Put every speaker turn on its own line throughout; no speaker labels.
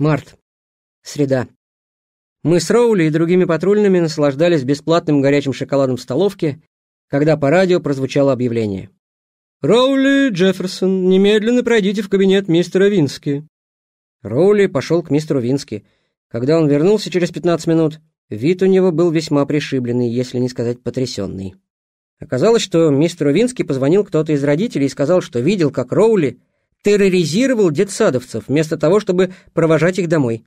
Март. Среда. Мы с Роули и другими патрульными наслаждались бесплатным горячим шоколадом в столовке, когда по радио прозвучало объявление. «Роули Джефферсон, немедленно пройдите в кабинет мистера Вински». Роули пошел к мистеру Вински. Когда он вернулся через 15 минут, вид у него был весьма пришибленный, если не сказать потрясенный. Оказалось, что мистеру Вински позвонил кто-то из родителей и сказал, что видел, как Роули терроризировал детсадовцев, вместо того, чтобы провожать их домой.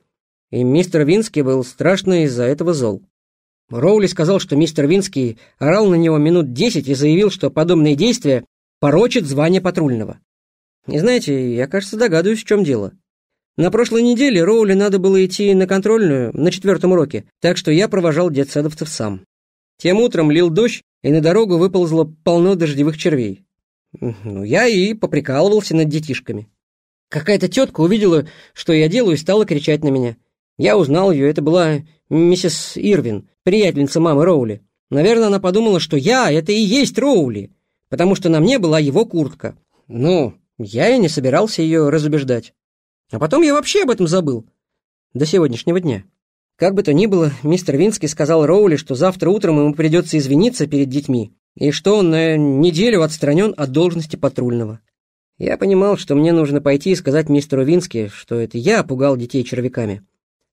И мистер Вински был страшно из-за этого зол. Роули сказал, что мистер Вински орал на него минут десять и заявил, что подобные действия порочат звание патрульного. Не знаете, я, кажется, догадываюсь, в чем дело. На прошлой неделе Роули надо было идти на контрольную на четвертом уроке, так что я провожал детсадовцев сам. Тем утром лил дождь, и на дорогу выползло полно дождевых червей. Ну, я и поприкалывался над детишками. Какая-то тетка увидела, что я делаю, и стала кричать на меня. Я узнал ее, это была миссис Ирвин, приятельница мамы Роули. Наверное, она подумала, что я — это и есть Роули, потому что на мне была его куртка. Ну, я и не собирался ее разубеждать. А потом я вообще об этом забыл. До сегодняшнего дня. Как бы то ни было, мистер Винский сказал Роули, что завтра утром ему придется извиниться перед детьми, и что он на неделю отстранен от должности патрульного. Я понимал, что мне нужно пойти и сказать мистеру Вински, что это я пугал детей червяками.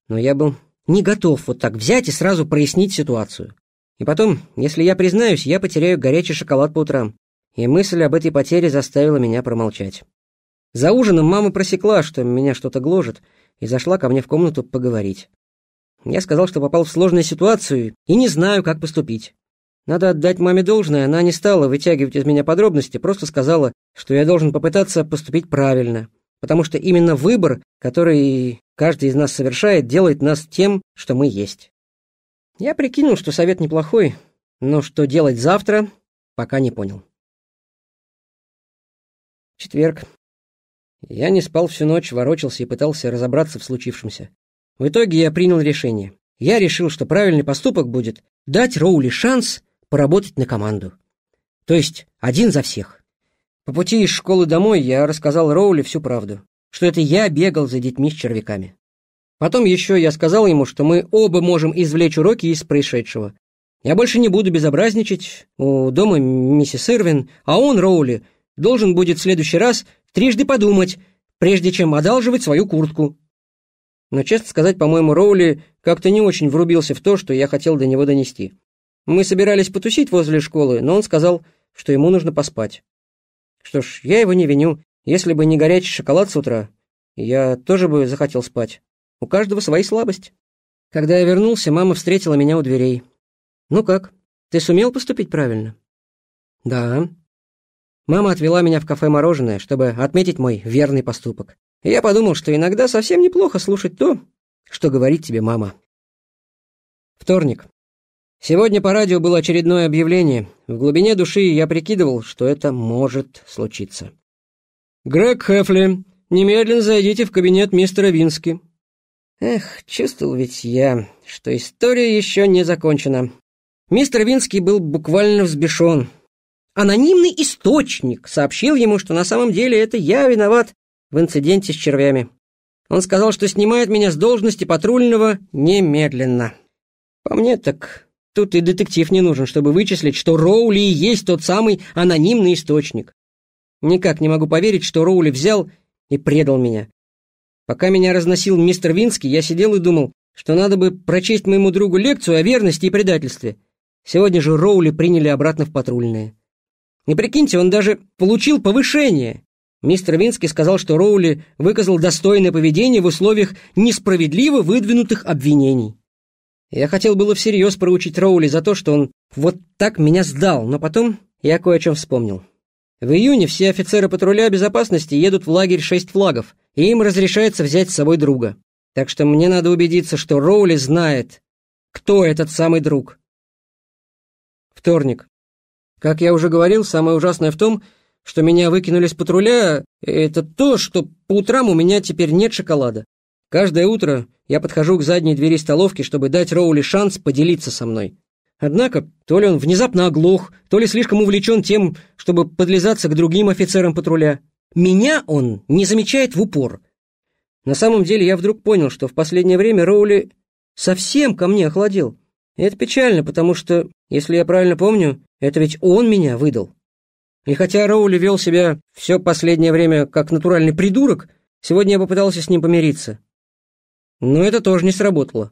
Но я был не готов вот так взять и сразу прояснить ситуацию. И потом, если я признаюсь, я потеряю горячий шоколад по утрам. И мысль об этой потере заставила меня промолчать. За ужином мама просекла, что меня что-то гложет, и зашла ко мне в комнату поговорить. Я сказал, что попал в сложную ситуацию и не знаю, как поступить. Надо отдать маме должное, она не стала вытягивать из меня подробности, просто сказала, что я должен попытаться поступить правильно, потому что именно выбор, который каждый из нас совершает, делает нас тем, что мы есть. Я прикинул, что совет неплохой, но что делать завтра, пока не понял. Четверг. Я не спал всю ночь, ворочался и пытался разобраться в случившемся. В итоге я принял решение. Я решил, что правильный поступок будет дать Роули шанс поработать на команду. То есть один за всех. По пути из школы домой я рассказал Роули всю правду, что это я бегал за детьми с червяками. Потом еще я сказал ему, что мы оба можем извлечь уроки из происшедшего. Я больше не буду безобразничать у дома миссис Ирвин, а он, Роули, должен будет в следующий раз трижды подумать, прежде чем одалживать свою куртку. Но, честно сказать, по-моему, Роули как-то не очень врубился в то, что я хотел до него донести. Мы собирались потусить возле школы, но он сказал, что ему нужно поспать. Что ж, я его не виню. Если бы не горячий шоколад с утра, я тоже бы захотел спать. У каждого свои слабости. Когда я вернулся, мама встретила меня у дверей. «Ну как, ты сумел поступить правильно?» «Да». Мама отвела меня в кафе «Мороженое», чтобы отметить мой верный поступок. я подумал, что иногда совсем неплохо слушать то, что говорит тебе мама. Вторник. Сегодня по радио было очередное объявление. В глубине души я прикидывал, что это может случиться. «Грег Хефли, немедленно зайдите в кабинет мистера Вински». Эх, чувствовал ведь я, что история еще не закончена. Мистер Вински был буквально взбешен. Анонимный источник сообщил ему, что на самом деле это я виноват в инциденте с червями. Он сказал, что снимает меня с должности патрульного немедленно. По мне так Тут и детектив не нужен, чтобы вычислить, что Роули и есть тот самый анонимный источник. Никак не могу поверить, что Роули взял и предал меня. Пока меня разносил мистер Винский, я сидел и думал, что надо бы прочесть моему другу лекцию о верности и предательстве. Сегодня же Роули приняли обратно в патрульные. Не прикиньте, он даже получил повышение. Мистер Винский сказал, что Роули выказал достойное поведение в условиях несправедливо выдвинутых обвинений. Я хотел было всерьез проучить Роули за то, что он вот так меня сдал, но потом я кое о чем вспомнил. В июне все офицеры патруля безопасности едут в лагерь «Шесть флагов», и им разрешается взять с собой друга. Так что мне надо убедиться, что Роули знает, кто этот самый друг. Вторник. Как я уже говорил, самое ужасное в том, что меня выкинули с патруля, это то, что по утрам у меня теперь нет шоколада. Каждое утро я подхожу к задней двери столовки, чтобы дать Роули шанс поделиться со мной. Однако, то ли он внезапно оглох, то ли слишком увлечен тем, чтобы подлизаться к другим офицерам патруля. Меня он не замечает в упор. На самом деле я вдруг понял, что в последнее время Роули совсем ко мне охладил. И это печально, потому что, если я правильно помню, это ведь он меня выдал. И хотя Роули вел себя все последнее время как натуральный придурок, сегодня я попытался с ним помириться. Но это тоже не сработало.